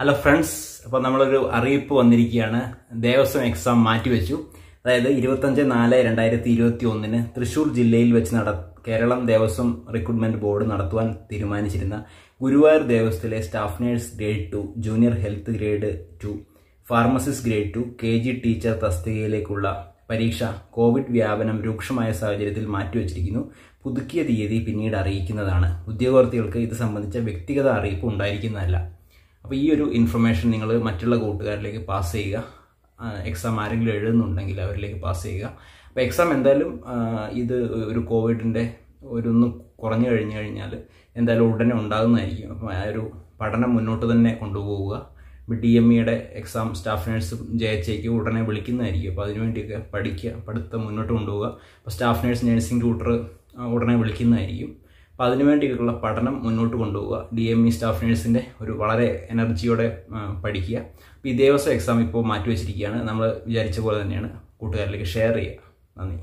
hello friends അപ്പോൾ നമ്മളൊരു അറിയിപ്പ് വന്നിരിക്കുകയാണ് ദേവസ്വം എക്സാം മാറ്റിവെച്ചു അതായത് ഇരുപത്തഞ്ച് നാല് രണ്ടായിരത്തി ഇരുപത്തി ഒന്നിന് തൃശ്ശൂർ ജില്ലയിൽ വെച്ച് നട കേരളം ദേവസ്വം റിക്രൂട്ട്മെന്റ് ബോർഡ് നടത്തുവാൻ തീരുമാനിച്ചിരുന്ന ഗുരുവായൂർ ദേവസ്വത്തിലെ staff nurse grade two junior health grade two pharmacist grade two K G teacher തസ്തികയിലേക്കുള്ള പരീക്ഷ കോവിഡ് വ്യാപനം രൂക്ഷമായ സാഹചര്യത്തിൽ മാറ്റിവെച്ചിരിക്കുന്നു പുതുക്കിയ തീയതി പിന്നീട് അറിയിക്കുന്നതാണ് ഉദ്യോഗാർത്ഥികൾക്ക് ഇത് സംബന്ധിച്ച വ്യക്തിഗത അറിയിപ്പ് ഉണ്ടായിരിക്കുന്നതല്ല അപ്പോൾ ഈ ഒരു ഇൻഫർമേഷൻ നിങ്ങൾ മറ്റുള്ള കൂട്ടുകാരിലേക്ക് പാസ് ചെയ്യുക എക്സാം ആരെങ്കിലും എഴുതുന്നുണ്ടെങ്കിൽ അവരിലേക്ക് പാസ് ചെയ്യുക അപ്പോൾ എക്സാം എന്തായാലും ഇത് ഒരു കോവിഡിൻ്റെ ഒരൊന്ന് കുറഞ്ഞു കഴിഞ്ഞു കഴിഞ്ഞാൽ എന്തായാലും ഉടനെ ഉണ്ടാകുന്നതായിരിക്കും അപ്പം ആ ഒരു പഠനം മുന്നോട്ട് തന്നെ കൊണ്ടുപോവുക ഇപ്പോൾ ഡി എം ഇയുടെ e എക്സാം സ്റ്റാഫ് നേഴ്സും ജെ എച്ച് ഐക്ക് ഉടനെ വിളിക്കുന്നതായിരിക്കും അപ്പോൾ അതിനുവേണ്ടിയൊക്കെ പഠിക്കുക പഠിത്തം മുന്നോട്ട് കൊണ്ടുപോവുക അപ്പോൾ സ്റ്റാഫ് നേഴ്സ് നഴ്സിംഗ് ട്യൂട്ടർ ഉടനെ വിളിക്കുന്നതായിരിക്കും അപ്പോൾ വേണ്ടിയിട്ടുള്ള പഠനം മുന്നോട്ട് കൊണ്ടുപോവുക ഡി എം ഇ സ്റ്റാഫ് നേഴ്സിൻ്റെ ഒരു വളരെ എനർജിയോടെ പഠിക്കുക അപ്പോൾ ഈ ദേവസ്വം എക്സാം ഇപ്പോൾ മാറ്റിവെച്ചിരിക്കുകയാണ് നമ്മൾ വിചാരിച്ച പോലെ തന്നെയാണ് കൂട്ടുകാരിലേക്ക് ഷെയർ ചെയ്യുക നന്ദി